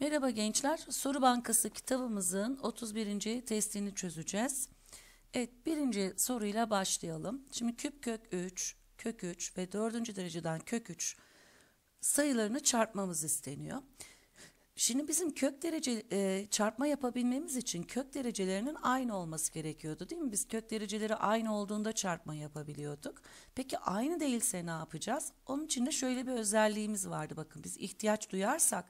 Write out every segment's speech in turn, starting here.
Merhaba gençler, Soru Bankası kitabımızın 31. testini çözeceğiz. Evet, birinci soruyla başlayalım. Şimdi küp kök 3, kök 3 ve 4. dereceden kök 3 sayılarını çarpmamız isteniyor. Şimdi bizim kök derece e, çarpma yapabilmemiz için kök derecelerinin aynı olması gerekiyordu değil mi? Biz kök dereceleri aynı olduğunda çarpma yapabiliyorduk. Peki aynı değilse ne yapacağız? Onun için de şöyle bir özelliğimiz vardı bakın biz ihtiyaç duyarsak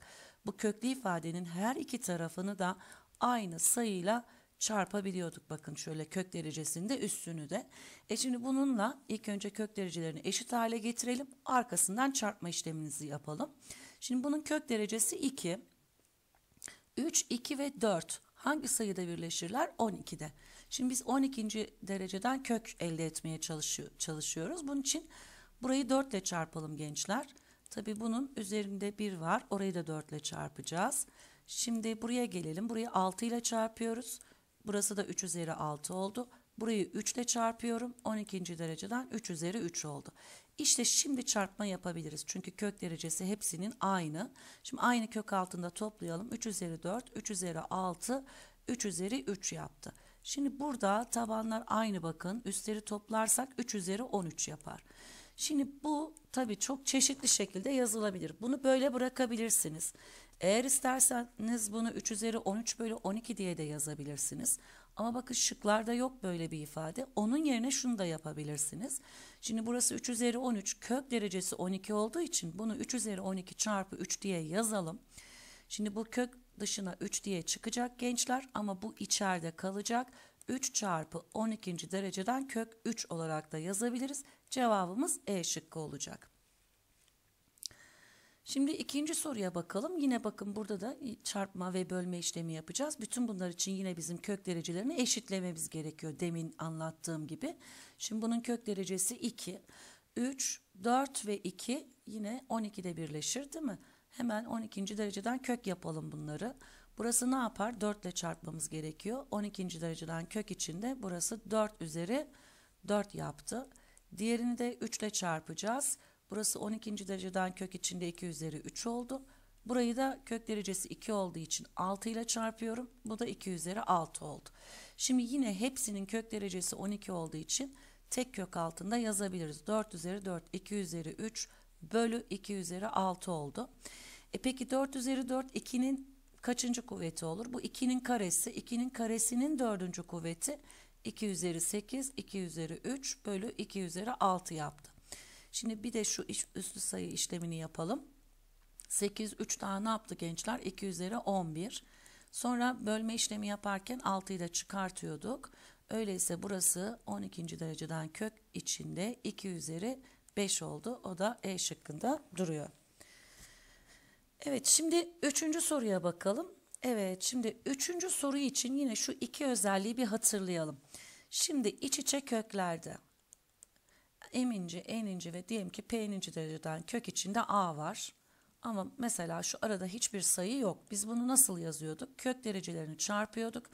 bu köklü ifadenin her iki tarafını da aynı sayıyla çarpabiliyorduk. Bakın şöyle kök derecesinde üstünü de. E şimdi bununla ilk önce kök derecelerini eşit hale getirelim. Arkasından çarpma işleminizi yapalım. Şimdi bunun kök derecesi 2. 3, 2 ve 4 hangi sayıda birleşirler? 12'de. Şimdi biz 12. dereceden kök elde etmeye çalışıyoruz. Bunun için burayı 4 ile çarpalım gençler. Tabi bunun üzerinde 1 var. Orayı da 4 ile çarpacağız. Şimdi buraya gelelim. Burayı 6 ile çarpıyoruz. Burası da 3 üzeri 6 oldu. Burayı 3 ile çarpıyorum. 12. dereceden 3 üzeri 3 oldu. İşte şimdi çarpma yapabiliriz. Çünkü kök derecesi hepsinin aynı. Şimdi aynı kök altında toplayalım. 3 üzeri 4, 3 üzeri 6, 3 üzeri 3 yaptı. Şimdi burada tabanlar aynı bakın. Üstleri toplarsak 3 üzeri 13 yapar. Şimdi bu tabii çok çeşitli şekilde yazılabilir. Bunu böyle bırakabilirsiniz. Eğer isterseniz bunu 3 üzeri 13 bölü 12 diye de yazabilirsiniz. Ama bakın şıklarda yok böyle bir ifade. Onun yerine şunu da yapabilirsiniz. Şimdi burası 3 üzeri 13 kök derecesi 12 olduğu için bunu 3 üzeri 12 çarpı 3 diye yazalım. Şimdi bu kök dışına 3 diye çıkacak gençler ama bu içeride kalacak. 3 çarpı 12. dereceden kök 3 olarak da yazabiliriz Cevabımız E şıkkı olacak. Şimdi ikinci soruya bakalım. Yine bakın burada da çarpma ve bölme işlemi yapacağız. Bütün bunlar için yine bizim kök derecelerini eşitlememiz gerekiyor demin anlattığım gibi. Şimdi bunun kök derecesi 2. 3, 4 ve 2 yine 12'de birleşir değil mi? Hemen 12. dereceden kök yapalım bunları. Burası ne yapar? 4 ile çarpmamız gerekiyor. 12. dereceden kök içinde burası 4 üzeri 4 yaptı. Diğerini de 3 ile çarpacağız. Burası 12. dereceden kök içinde 2 üzeri 3 oldu. Burayı da kök derecesi 2 olduğu için 6 ile çarpıyorum. Bu da 2 üzeri 6 oldu. Şimdi yine hepsinin kök derecesi 12 olduğu için tek kök altında yazabiliriz. 4 üzeri 4, 2 üzeri 3 bölü 2 üzeri 6 oldu. E peki 4 üzeri 4 2'nin kaçıncı kuvveti olur? Bu 2'nin karesi, 2'nin karesinin dördüncü kuvveti 2 üzeri 8, 2 üzeri 3 bölü 2 üzeri 6 yaptı. Şimdi bir de şu üstü sayı işlemini yapalım. 8, 3 daha ne yaptı gençler? 2 üzeri 11. Sonra bölme işlemi yaparken 6'yı da çıkartıyorduk. Öyleyse burası 12. dereceden kök içinde 2 üzeri 5 oldu. O da E şıkkında duruyor. Evet şimdi 3. soruya bakalım. Evet, şimdi üçüncü soru için yine şu iki özelliği bir hatırlayalım. Şimdi iç içe köklerde eminci, eninci ve diyelim ki p'ninci dereceden kök içinde a var. Ama mesela şu arada hiçbir sayı yok. Biz bunu nasıl yazıyorduk? Kök derecelerini çarpıyorduk.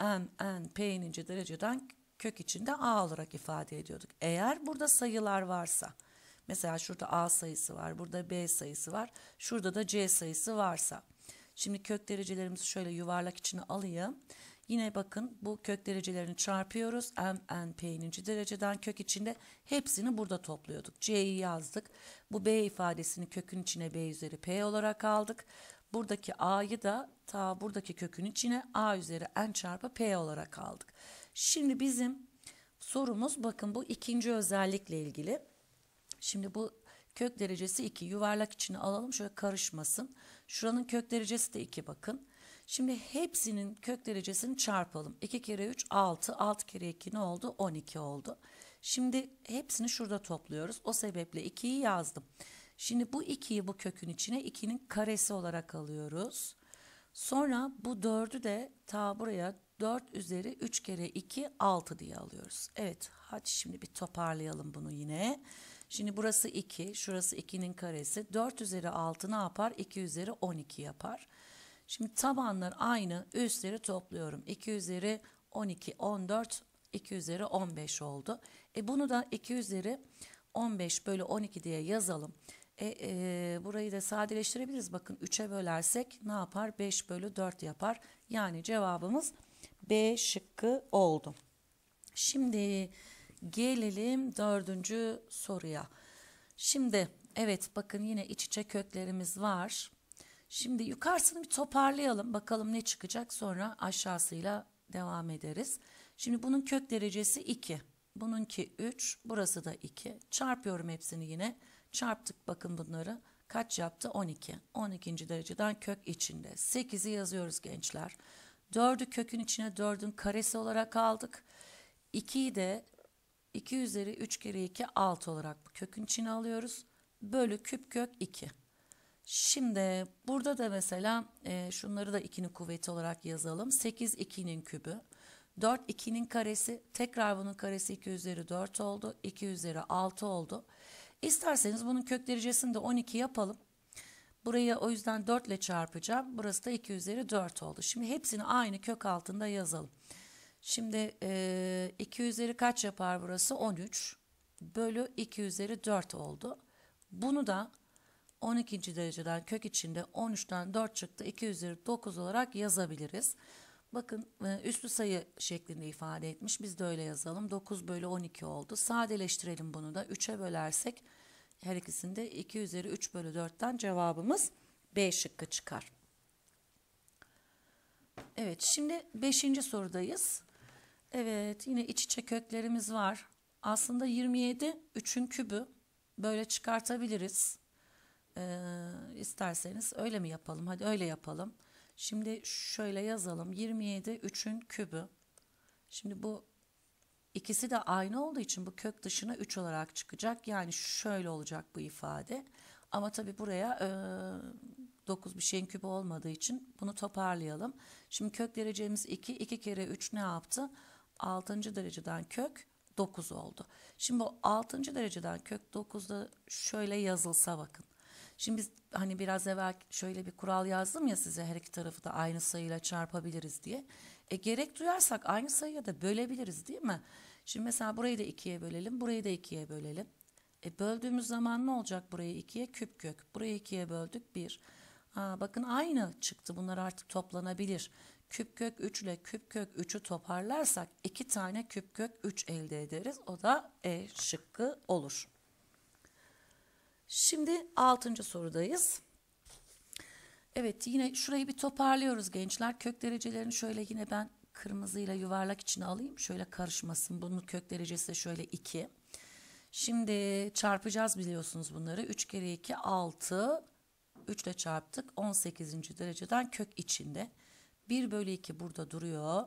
m, n, p'ninci dereceden kök içinde a olarak ifade ediyorduk. Eğer burada sayılar varsa, mesela şurada a sayısı var, burada b sayısı var, şurada da c sayısı varsa... Şimdi kök derecelerimizi şöyle yuvarlak içine alayım. Yine bakın bu kök derecelerini çarpıyoruz. M, N, P'ninci dereceden kök içinde hepsini burada topluyorduk. C'yi yazdık. Bu B ifadesini kökün içine B üzeri P olarak aldık. Buradaki A'yı da ta buradaki kökün içine A üzeri N çarpı P olarak aldık. Şimdi bizim sorumuz bakın bu ikinci özellikle ilgili. Şimdi bu kök derecesi 2 yuvarlak içine alalım şöyle karışmasın. Şuranın kök derecesi de 2 bakın. Şimdi hepsinin kök derecesini çarpalım. 2 kere 3 6. 6 kere 2 ne oldu? 12 oldu. Şimdi hepsini şurada topluyoruz. O sebeple 2'yi yazdım. Şimdi bu 2'yi bu kökün içine 2'nin karesi olarak alıyoruz. Sonra bu 4'ü de ta buraya 4 üzeri 3 kere 2 6 diye alıyoruz. Evet hadi şimdi bir toparlayalım bunu yine. Şimdi burası 2, şurası 2'nin karesi. 4 üzeri 6 ne yapar? 2 üzeri 12 yapar. Şimdi tabanlar aynı, üstleri topluyorum. 2 üzeri 12, 14, 2 üzeri 15 oldu. E bunu da 2 üzeri 15 bölü 12 diye yazalım. E, e, burayı da sadeleştirebiliriz. Bakın 3'e bölersek ne yapar? 5 bölü 4 yapar. Yani cevabımız B şıkkı oldu. Şimdi Gelelim dördüncü soruya. Şimdi evet bakın yine iç içe köklerimiz var. Şimdi yukarısını bir toparlayalım. Bakalım ne çıkacak sonra aşağısıyla devam ederiz. Şimdi bunun kök derecesi 2. Bununki 3. Burası da 2. Çarpıyorum hepsini yine. Çarptık bakın bunları. Kaç yaptı? 12. 12. dereceden kök içinde. 8'i yazıyoruz gençler. 4'ü kökün içine 4'ün karesi olarak aldık. 2'yi de 2 üzeri 3 kere 2 6 olarak bu kökün içine alıyoruz. Bölü küp kök 2. Şimdi burada da mesela e, şunları da 2'nin kuvveti olarak yazalım. 8 2'nin kübü. 4 2'nin karesi. Tekrar bunun karesi 2 üzeri 4 oldu. 2 üzeri 6 oldu. İsterseniz bunun kök derecesini de 12 yapalım. Burayı o yüzden 4 ile çarpacağım. Burası da 2 üzeri 4 oldu. Şimdi hepsini aynı kök altında yazalım. Şimdi e, 2 üzeri kaç yapar burası? 13 bölü 2 üzeri 4 oldu. Bunu da 12. dereceden kök içinde 13'ten 4 çıktı. 2 üzeri 9 olarak yazabiliriz. Bakın e, üstü sayı şeklinde ifade etmiş. Biz de öyle yazalım. 9 bölü 12 oldu. Sadeleştirelim bunu da. 3'e bölersek her ikisinde 2 üzeri 3 bölü 4'ten cevabımız B şıkkı çıkar. Evet şimdi 5. sorudayız. Evet yine iç içe köklerimiz var. Aslında 27 3'ün kübü böyle çıkartabiliriz. Ee, isterseniz öyle mi yapalım? Hadi öyle yapalım. Şimdi şöyle yazalım. 27 3'ün kübü. Şimdi bu ikisi de aynı olduğu için bu kök dışına 3 olarak çıkacak. Yani şöyle olacak bu ifade. Ama tabi buraya e, 9 bir şeyin kübü olmadığı için bunu toparlayalım. Şimdi kök derecemiz 2. 2 kere 3 ne yaptı? 6. dereceden kök 9 oldu. Şimdi bu 6. dereceden kök 9'da şöyle yazılsa bakın. Şimdi biz hani biraz evvel şöyle bir kural yazdım ya size her iki tarafı da aynı sayıyla çarpabiliriz diye. E gerek duyarsak aynı sayıya da bölebiliriz değil mi? Şimdi mesela burayı da 2'ye bölelim, burayı da 2'ye bölelim. E böldüğümüz zaman ne olacak burayı 2'ye? Küp kök. Burayı 2'ye böldük 1. Aa, bakın aynı çıktı bunlar artık toplanabilir küp kök 3 ile küp kök 3'ü toparlarsak 2 tane küp kök 3 elde ederiz. O da E şıkkı olur. Şimdi 6. sorudayız. Evet yine şurayı bir toparlıyoruz gençler. Kök derecelerini şöyle yine ben kırmızıyla yuvarlak içine alayım. Şöyle karışmasın. Bunun kök derecesi de şöyle 2. Şimdi çarpacağız biliyorsunuz bunları. 3 kere 2 6. 3 ile çarptık. 18. dereceden kök içinde. 1 bölü 2 burada duruyor.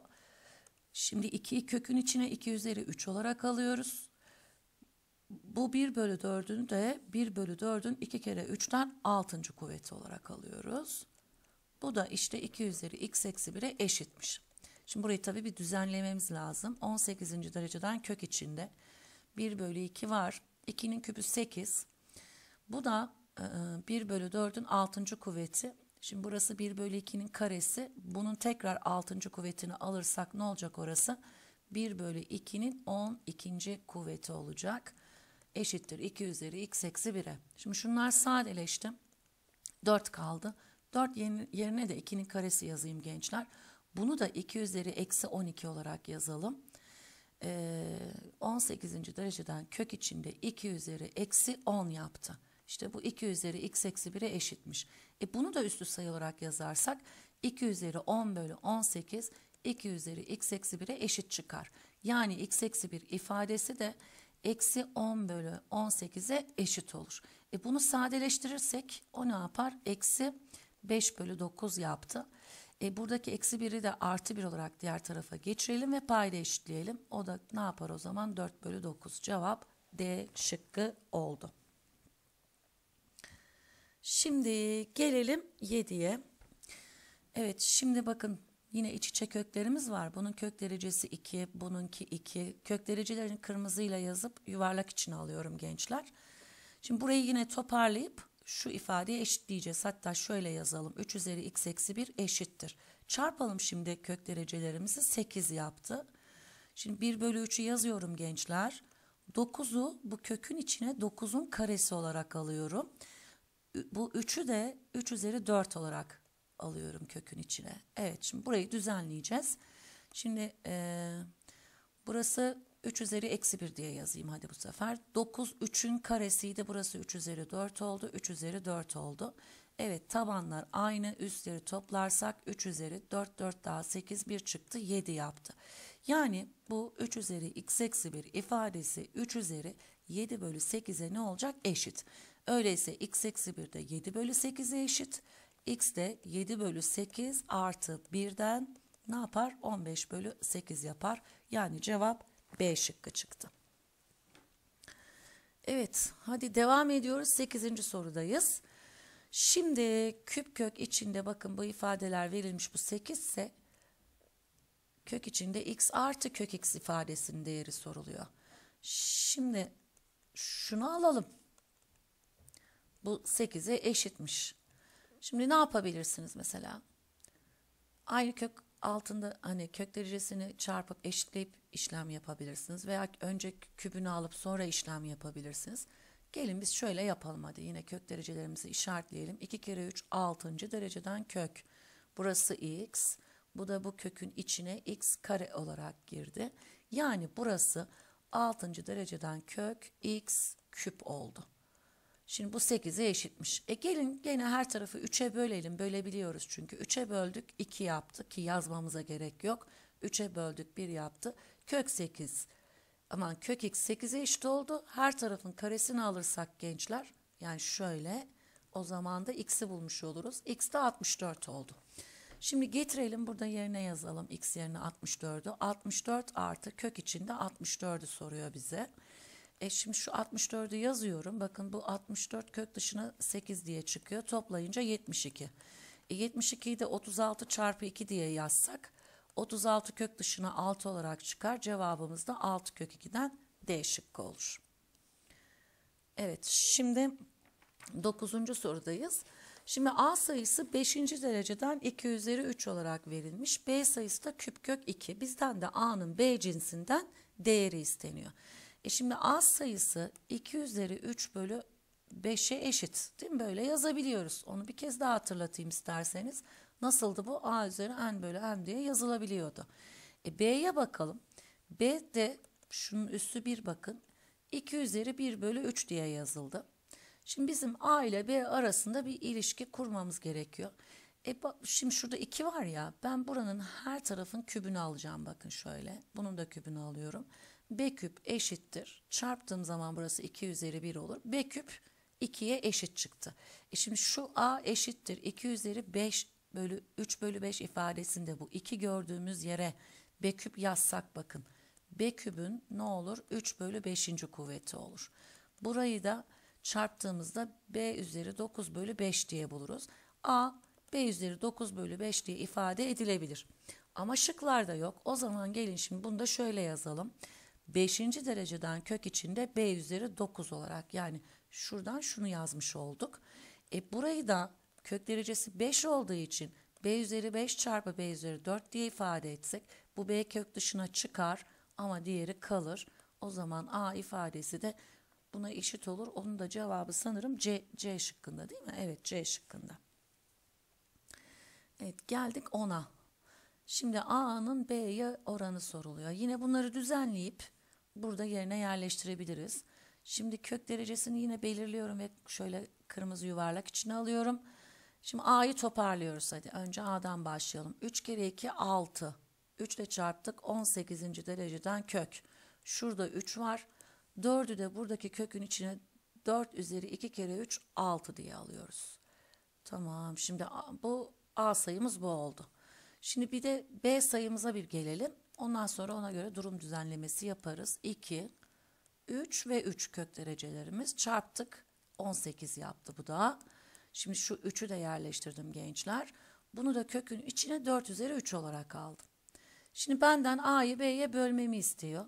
Şimdi 2 kökün içine 2 üzeri 3 olarak alıyoruz. Bu 1 bölü 4'ünü de 1 bölü 4'ün 2 kere 3'ten 6. kuvveti olarak alıyoruz. Bu da işte 2 üzeri x eksi 1'e eşitmiş. Şimdi burayı tabii bir düzenlememiz lazım. 18. dereceden kök içinde 1 bölü 2 var. 2'nin küpü 8. Bu da 1 e, e, bölü 4'ün 6. kuvveti Şimdi burası 1 bölü 2'nin karesi. Bunun tekrar 6. kuvvetini alırsak ne olacak orası? 1 bölü 2'nin 12. kuvveti olacak. Eşittir 2 üzeri x eksi 1'e. Şimdi şunlar sadeleşti. 4 kaldı. 4 yerine de 2'nin karesi yazayım gençler. Bunu da 2 üzeri eksi 12 olarak yazalım. 18. Ee, dereceden kök içinde 2 üzeri eksi 10 yaptı. İşte bu 2 üzeri x eksi 1'e eşitmiş. E bunu da üstü sayı olarak yazarsak 2 üzeri 10 bölü 18 2 üzeri x eksi 1'e eşit çıkar. Yani x eksi 1 ifadesi de eksi 10 bölü 18'e eşit olur. E bunu sadeleştirirsek o ne yapar? Eksi 5 bölü 9 yaptı. E buradaki eksi 1'i de artı 1 olarak diğer tarafa geçirelim ve payda eşitleyelim. O da ne yapar o zaman? 4 bölü 9 cevap D şıkkı oldu. Şimdi gelelim 7'ye. Evet şimdi bakın yine iç içe köklerimiz var. Bunun kök derecesi 2, bununki 2. Kök derecelerini kırmızıyla yazıp yuvarlak içine alıyorum gençler. Şimdi burayı yine toparlayıp şu ifadeye eşitleyeceğiz. Hatta şöyle yazalım. 3 üzeri x eksi 1 eşittir. Çarpalım şimdi kök derecelerimizi 8 yaptı. Şimdi 1 bölü 3'ü yazıyorum gençler. 9'u bu kökün içine 9'un karesi olarak alıyorum bu üçü de 3 üzeri 4 olarak alıyorum kökün içine. Evet şimdi burayı düzenleyeceğiz. Şimdi e, burası 3 üzeri eksi 1 diye yazayım hadi bu sefer. 9 3'ün karesiydi burası 3 üzeri 4 oldu 3 üzeri 4 oldu. Evet tabanlar aynı üstleri toplarsak 3 üzeri 4 4 daha 8 1 çıktı 7 yaptı. Yani bu 3 üzeri x eksi 1 ifadesi 3 üzeri 7 bölü 8'e ne olacak eşit. Öyleyse x eksi 1 de 7 bölü 8'e eşit. x de 7 bölü 8 artı 1'den ne yapar? 15 bölü 8 yapar. Yani cevap B şıkkı çıktı. Evet hadi devam ediyoruz. 8. sorudayız. Şimdi küp kök içinde bakın bu ifadeler verilmiş bu 8 ise kök içinde x artı kök x ifadesinin değeri soruluyor. Şimdi şunu alalım. Bu 8'e eşitmiş. Şimdi ne yapabilirsiniz mesela? Aynı kök altında hani kök derecesini çarpıp eşitleyip işlem yapabilirsiniz veya önce kübünü alıp sonra işlem yapabilirsiniz. Gelin biz şöyle yapalım hadi yine kök derecelerimizi işaretleyelim. 2 kere 3 6. dereceden kök. Burası x. Bu da bu kökün içine x kare olarak girdi. Yani burası 6. dereceden kök x küp oldu. Şimdi bu 8'e eşitmiş. E gelin gene her tarafı 3'e bölelim. Bölebiliyoruz çünkü. 3'e böldük 2 yaptı ki yazmamıza gerek yok. 3'e böldük 1 yaptı. Kök 8. Aman kök x 8'e eşit oldu. Her tarafın karesini alırsak gençler yani şöyle o zaman da x'i bulmuş oluruz. x de 64 oldu. Şimdi getirelim burada yerine yazalım x yerine 64'ü. 64 artı kök içinde 64'ü soruyor bize. E şimdi şu 64'ü yazıyorum. Bakın bu 64 kök dışına 8 diye çıkıyor. Toplayınca 72. E 72'yi de 36 çarpı 2 diye yazsak 36 kök dışına 6 olarak çıkar. Cevabımız da 6 kök 2'den D şıkkı olur. Evet şimdi 9. sorudayız. Şimdi A sayısı 5. dereceden 2 üzeri 3 olarak verilmiş. B sayısı da küp kök 2. Bizden de A'nın B cinsinden değeri isteniyor. E şimdi az sayısı 2 üzeri 3 bölü 5'e eşit değil mi? Böyle yazabiliyoruz. Onu bir kez daha hatırlatayım isterseniz. Nasıldı bu? a üzeri n bölü m diye yazılabiliyordu. E, B'ye bakalım. B de şunun üstü bir bakın. 2 üzeri 1 bölü 3 diye yazıldı. Şimdi bizim A ile B arasında bir ilişki kurmamız gerekiyor. E bak, şimdi şurada 2 var ya ben buranın her tarafın kübünü alacağım bakın şöyle. Bunun da kübünü alıyorum b küp eşittir. Çarptığım zaman burası 2 üzeri 1 olur. b küp 2'ye eşit çıktı. E şimdi şu a eşittir 2 üzeri 5 bölü 3 bölü 5 ifadesinde bu 2 gördüğümüz yere b küp yazsak bakın. b kübün ne olur? 3 bölü 5. kuvveti olur. Burayı da çarptığımızda b üzeri 9 bölü 5 diye buluruz. a b üzeri 9 bölü 5 diye ifade edilebilir. Ama şıklar da yok. O zaman gelin şimdi bunu da şöyle yazalım. Beşinci dereceden kök içinde B üzeri 9 olarak yani şuradan şunu yazmış olduk. E burayı da kök derecesi 5 olduğu için B üzeri 5 çarpı B üzeri 4 diye ifade etsek bu B kök dışına çıkar ama diğeri kalır. O zaman A ifadesi de buna eşit olur. Onun da cevabı sanırım C, C şıkkında değil mi? Evet C şıkkında. Evet geldik 10'a. Şimdi A'nın B'ye oranı soruluyor. Yine bunları düzenleyip burada yerine yerleştirebiliriz. Şimdi kök derecesini yine belirliyorum ve şöyle kırmızı yuvarlak içine alıyorum. Şimdi A'yı toparlıyoruz hadi. Önce A'dan başlayalım. 3 kere 2 6. 3 ile çarptık 18. dereceden kök. Şurada 3 var. 4'ü de buradaki kökün içine 4 üzeri 2 kere 3 6 diye alıyoruz. Tamam şimdi bu A sayımız bu oldu. Şimdi bir de B sayımıza bir gelelim. Ondan sonra ona göre durum düzenlemesi yaparız. 2, 3 ve 3 kök derecelerimiz çarptık. 18 yaptı bu da. Şimdi şu 3'ü de yerleştirdim gençler. Bunu da kökün içine 4 üzeri 3 olarak aldım. Şimdi benden A'yı B'ye bölmemi istiyor.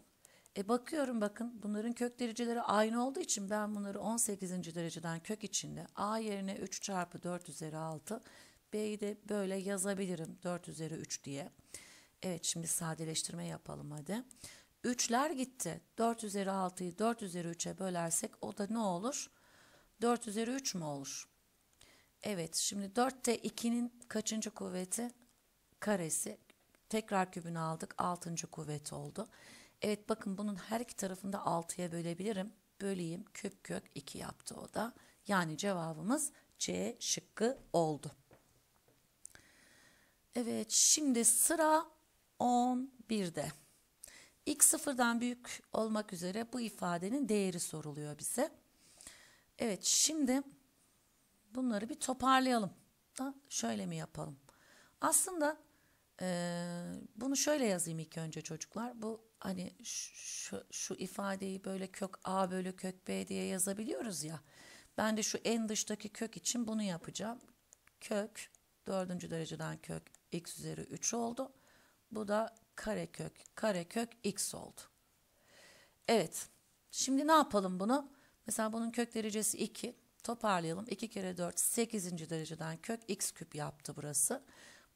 E bakıyorum bakın bunların kök dereceleri aynı olduğu için ben bunları 18. dereceden kök içinde A yerine 3 çarpı 4 üzeri 6 B'yi de böyle yazabilirim 4 üzeri 3 diye. Evet şimdi sadeleştirme yapalım hadi. 3'ler gitti. 4 üzeri 6'yı 4 üzeri 3'e bölersek o da ne olur? 4 üzeri 3 mü olur? Evet şimdi 4'te 2'nin kaçıncı kuvveti? Karesi. Tekrar kübünü aldık. 6. kuvvet oldu. Evet bakın bunun her iki tarafında 6'ya bölebilirim. Böleyim. Küp kök 2 yaptı o da. Yani cevabımız C şıkkı oldu. Evet şimdi sıra 11'de. X sıfırdan büyük olmak üzere bu ifadenin değeri soruluyor bize. Evet şimdi bunları bir toparlayalım. Da şöyle mi yapalım? Aslında e, bunu şöyle yazayım ilk önce çocuklar. Bu hani şu, şu ifadeyi böyle kök A bölü kök B diye yazabiliyoruz ya. Ben de şu en dıştaki kök için bunu yapacağım. Kök dördüncü dereceden kök x üzeri 3 oldu. Bu da karekök karekök x oldu. Evet. Şimdi ne yapalım bunu? Mesela bunun kök derecesi 2. Toparlayalım. 2 kere 4 8. dereceden kök x küp yaptı burası.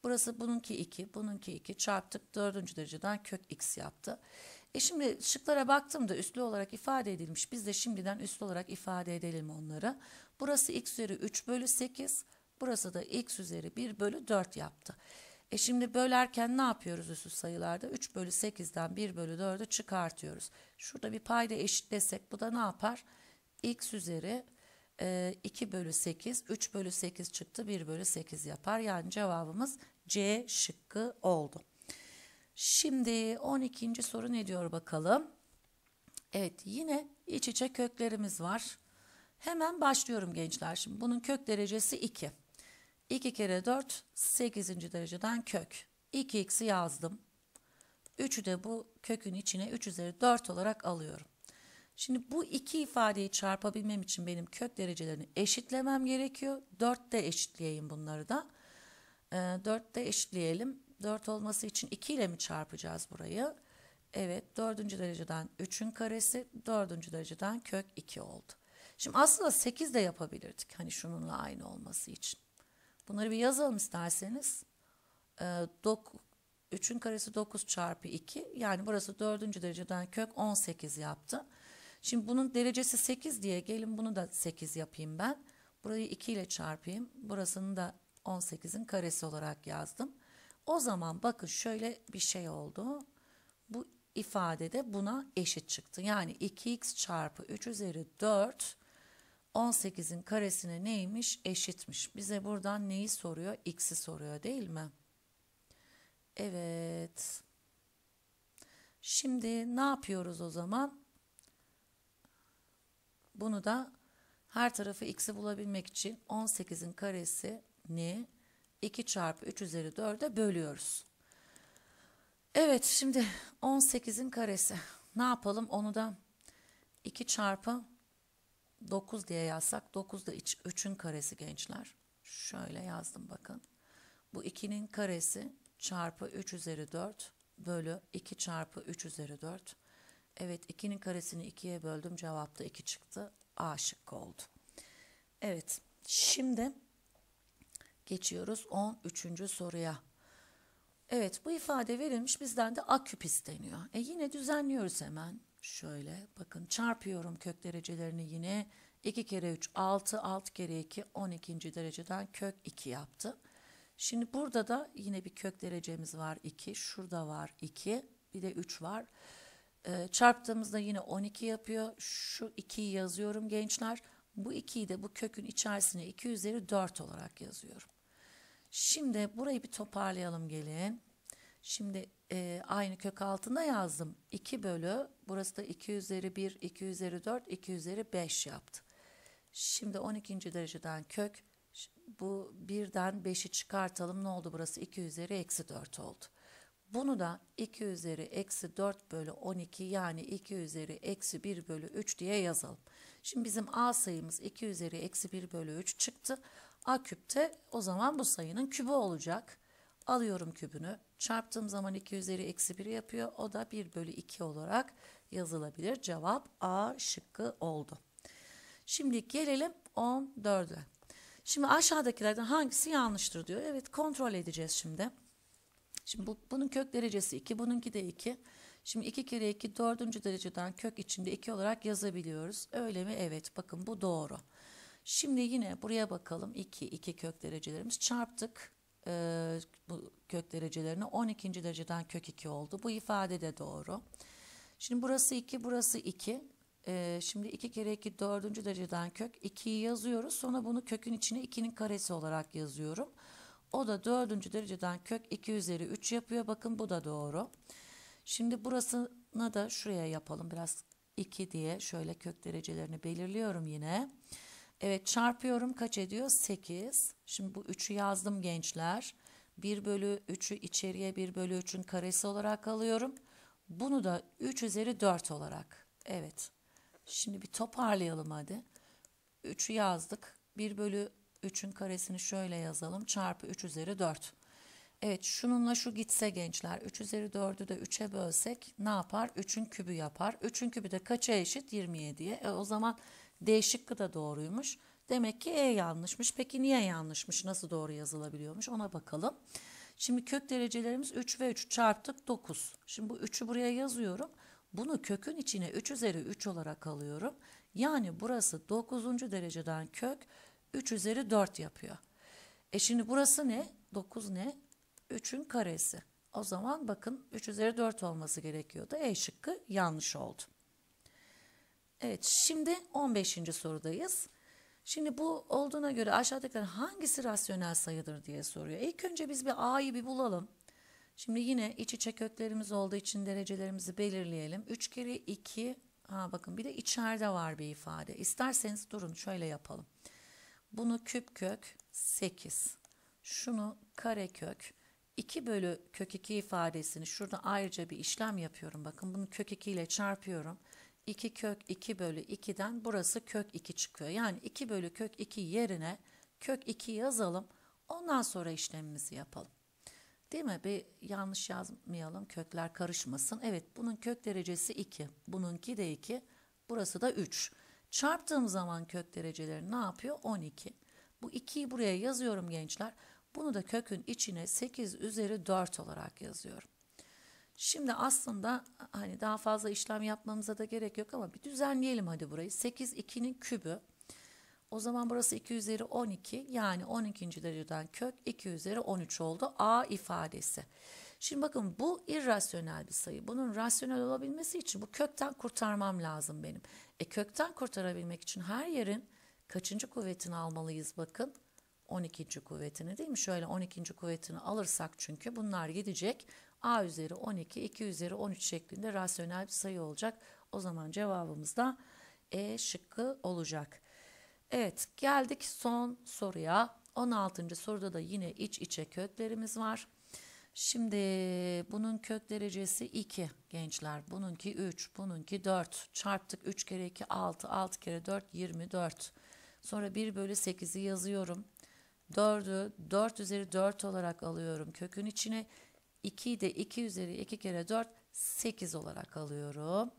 Burası bununki 2, bununki 2 çarptık 4. dereceden kök x yaptı. E şimdi şıklara baktığımda üslü olarak ifade edilmiş. Biz de şimdiden üslü olarak ifade edelim onları. Burası x üzeri 3 bölü 8, burası da x üzeri 1 bölü 4 yaptı. E şimdi bölerken ne yapıyoruz üssüz sayılarda? 3 bölü 8'den 1 bölü 4'ü çıkartıyoruz. Şurada bir payda eşitlesek bu da ne yapar? X üzeri e, 2 bölü 8, 3 bölü 8 çıktı 1 bölü 8 yapar. Yani cevabımız C şıkkı oldu. Şimdi 12. soru ne diyor bakalım? Evet yine iç içe köklerimiz var. Hemen başlıyorum gençler. Şimdi bunun kök derecesi 2. 2 kere 4 8. dereceden kök. 2x'i yazdım. 3'ü de bu kökün içine 3 üzeri 4 olarak alıyorum. Şimdi bu iki ifadeyi çarpabilmem için benim kök derecelerini eşitlemem gerekiyor. 4'te eşitleyeyim bunları da. E, ee, 4'te eşitleyelim. 4 olması için 2 ile mi çarpacağız burayı? Evet 4. dereceden 3'ün karesi 4. dereceden kök 2 oldu. Şimdi aslında 8 de yapabilirdik. Hani şununla aynı olması için. Bunları bir yazalım isterseniz. 3'ün ee, karesi 9 çarpı 2 yani burası 4. dereceden kök 18 yaptı. Şimdi bunun derecesi 8 diye gelin bunu da 8 yapayım ben. Burayı 2 ile çarpayım. Burasını da 18'in karesi olarak yazdım. O zaman bakın şöyle bir şey oldu. Bu ifadede buna eşit çıktı. Yani 2x çarpı 3 üzeri 4 18'in karesine neymiş? Eşitmiş. Bize buradan neyi soruyor? X'i soruyor değil mi? Evet. Şimdi ne yapıyoruz o zaman? Bunu da her tarafı x'i bulabilmek için 18'in karesini 2 çarpı 3 üzeri 4'e bölüyoruz. Evet şimdi 18'in karesi. Ne yapalım? Onu da 2 çarpı 9 diye yazsak 9 da 3'ün karesi gençler. Şöyle yazdım bakın. Bu 2'nin karesi çarpı 3 üzeri 4 bölü 2 çarpı 3 üzeri 4. Evet 2'nin karesini 2'ye böldüm cevapta 2 çıktı. A şıkkı oldu. Evet şimdi geçiyoruz 13. soruya. Evet bu ifade verilmiş bizden de aküp isteniyor. E yine düzenliyoruz hemen. Şöyle bakın çarpıyorum kök derecelerini yine. 2 kere 3 6 6 kere 2 12. dereceden kök 2 yaptı. Şimdi burada da yine bir kök derecemiz var 2. Şurada var 2. Bir de 3 var. Ee, çarptığımızda yine 12 yapıyor. Şu 2'yi yazıyorum gençler. Bu 2'yi de bu kökün içerisine 2 üzeri 4 olarak yazıyorum. Şimdi burayı bir toparlayalım gelin. Şimdi e, aynı kök altına yazdım. 2 bölü burası da 2 üzeri 1, 2 üzeri 4, 2 üzeri 5 yaptı. Şimdi 12. dereceden kök bu birden 5'i çıkartalım ne oldu burası 2 üzeri eksi 4 oldu. Bunu da 2 üzeri eksi 4 bölü 12 yani 2 üzeri eksi 1 bölü 3 diye yazalım. Şimdi bizim a sayımız 2 üzeri eksi 1 bölü 3 çıktı. a küpte o zaman bu sayının kübü olacak. Alıyorum kübünü Çarptığım zaman 2 üzeri eksi 1 yapıyor. O da 1 bölü 2 olarak yazılabilir. Cevap A şıkkı oldu. Şimdi gelelim 14'e. Şimdi aşağıdakilerden hangisi yanlıştır diyor. Evet kontrol edeceğiz şimdi. Şimdi bu, bunun kök derecesi 2, bununki de 2. Şimdi 2 kere 2 4. dereceden kök içinde 2 olarak yazabiliyoruz. Öyle mi? Evet bakın bu doğru. Şimdi yine buraya bakalım 2, 2 kök derecelerimiz çarptık e, bu kök derecelerini 12. dereceden kök 2 oldu. Bu ifade de doğru. Şimdi burası 2, burası 2. E, şimdi 2 kere 2 4. dereceden kök 2'yi yazıyoruz. Sonra bunu kökün içine 2'nin karesi olarak yazıyorum. O da 4. dereceden kök 2 üzeri 3 yapıyor. Bakın bu da doğru. Şimdi burasına da şuraya yapalım. Biraz 2 diye şöyle kök derecelerini belirliyorum yine. Yine. Evet çarpıyorum kaç ediyor? 8. Şimdi bu 3'ü yazdım gençler. 1 bölü 3'ü içeriye 1 bölü 3'ün karesi olarak alıyorum. Bunu da 3 üzeri 4 olarak. Evet. Şimdi bir toparlayalım hadi. 3'ü yazdık. 1 bölü 3'ün karesini şöyle yazalım. Çarpı 3 üzeri 4. Evet şununla şu gitse gençler. 3 üzeri 4'ü de 3'e bölsek ne yapar? 3'ün kübü yapar. 3'ün kübü de kaça eşit? 27'ye. E, o zaman D şıkkı da doğruymuş. Demek ki E yanlışmış. Peki niye yanlışmış? Nasıl doğru yazılabiliyormuş? Ona bakalım. Şimdi kök derecelerimiz 3 ve 3 çarptık 9. Şimdi bu 3'ü buraya yazıyorum. Bunu kökün içine 3 üzeri 3 olarak alıyorum. Yani burası 9. dereceden kök 3 üzeri 4 yapıyor. E şimdi burası ne? 9 ne? 3'ün karesi. O zaman bakın 3 üzeri 4 olması gerekiyordu. E şıkkı yanlış oldu. Evet şimdi 15. sorudayız. Şimdi bu olduğuna göre aşağıdakilerden hangisi rasyonel sayıdır diye soruyor. İlk önce biz bir a'yı bir bulalım. Şimdi yine iç içe köklerimiz olduğu için derecelerimizi belirleyelim. 3 kere 2 ha bakın bir de içeride var bir ifade. İsterseniz durun şöyle yapalım. Bunu küp kök 8. Şunu kare kök 2 bölü kök 2 ifadesini şurada ayrıca bir işlem yapıyorum. Bakın bunu kök 2 ile çarpıyorum. 2 kök 2 bölü 2'den burası kök 2 çıkıyor. Yani 2 bölü kök 2 yerine kök 2 yazalım. Ondan sonra işlemimizi yapalım. Değil mi? Bir yanlış yazmayalım. Kökler karışmasın. Evet bunun kök derecesi 2. Bununki de 2. Burası da 3. Çarptığım zaman kök dereceleri ne yapıyor? 12. Bu 2'yi buraya yazıyorum gençler. Bunu da kökün içine 8 üzeri 4 olarak yazıyorum. Şimdi aslında hani daha fazla işlem yapmamıza da gerek yok ama bir düzenleyelim hadi burayı. 8 2'nin kübü. O zaman burası 2 üzeri 12 yani 12. dereceden kök 2 üzeri 13 oldu A ifadesi. Şimdi bakın bu irrasyonel bir sayı. Bunun rasyonel olabilmesi için bu kökten kurtarmam lazım benim. E kökten kurtarabilmek için her yerin kaçıncı kuvvetini almalıyız bakın. 12. kuvvetini değil mi? Şöyle 12. kuvvetini alırsak çünkü bunlar gidecek. A üzeri 12, 2 üzeri 13 şeklinde rasyonel bir sayı olacak. O zaman cevabımız da E şıkkı olacak. Evet geldik son soruya. 16. soruda da yine iç içe köklerimiz var. Şimdi bunun kök derecesi 2 gençler. Bununki 3, bununki 4. Çarptık 3 kere 2 6, 6 kere 4 24. Sonra 1 bölü 8'i yazıyorum. 4'ü 4 üzeri 4 olarak alıyorum kökün içine. 2'yi de 2 üzeri 2 kere 4 8 olarak alıyorum.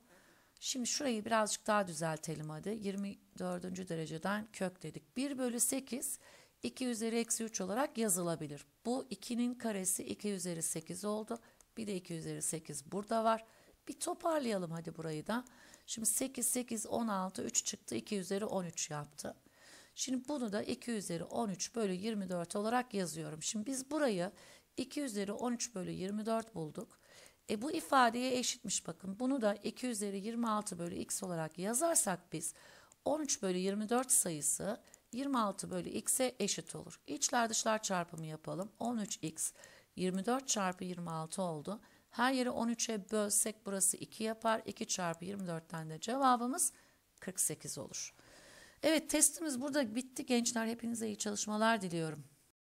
Şimdi şurayı birazcık daha düzeltelim hadi. 24. dereceden kök dedik. 1 bölü 8 2 üzeri eksi 3 olarak yazılabilir. Bu 2'nin karesi 2 üzeri 8 oldu. Bir de 2 üzeri 8 burada var. Bir toparlayalım hadi burayı da. Şimdi 8, 8, 16, 3 çıktı. 2 üzeri 13 yaptı. Şimdi bunu da 2 üzeri 13 bölü 24 olarak yazıyorum. Şimdi biz burayı 2 üzeri 13 bölü 24 bulduk. E bu ifadeye eşitmiş bakın. Bunu da 2 üzeri 26 bölü x olarak yazarsak biz 13 bölü 24 sayısı 26 bölü x'e eşit olur. İçler dışlar çarpımı yapalım. 13x 24 çarpı 26 oldu. Her yeri 13'e bölsek burası 2 yapar. 2 çarpı 24'ten de cevabımız 48 olur. Evet testimiz burada bitti gençler. Hepinize iyi çalışmalar diliyorum.